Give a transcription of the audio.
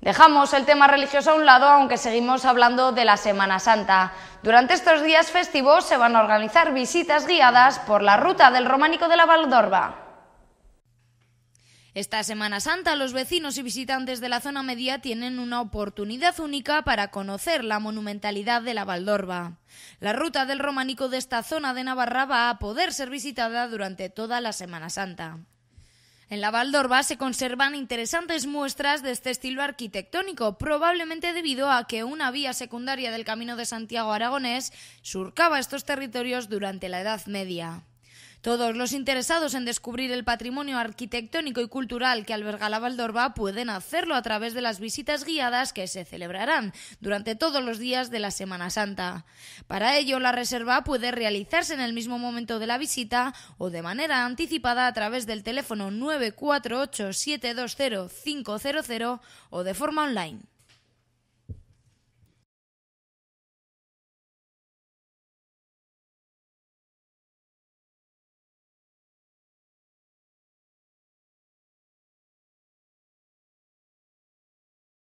Dejamos el tema religioso a un lado, aunque seguimos hablando de la Semana Santa. Durante estos días festivos se van a organizar visitas guiadas por la ruta del Románico de la Valdorba. Esta Semana Santa los vecinos y visitantes de la zona media tienen una oportunidad única para conocer la monumentalidad de la Valdorba. La ruta del románico de esta zona de Navarra va a poder ser visitada durante toda la Semana Santa. En la Valdorba se conservan interesantes muestras de este estilo arquitectónico, probablemente debido a que una vía secundaria del Camino de Santiago Aragonés surcaba estos territorios durante la Edad Media. Todos los interesados en descubrir el patrimonio arquitectónico y cultural que alberga la Valdorba pueden hacerlo a través de las visitas guiadas que se celebrarán durante todos los días de la Semana Santa. Para ello, la reserva puede realizarse en el mismo momento de la visita o de manera anticipada a través del teléfono 948 720 500 o de forma online.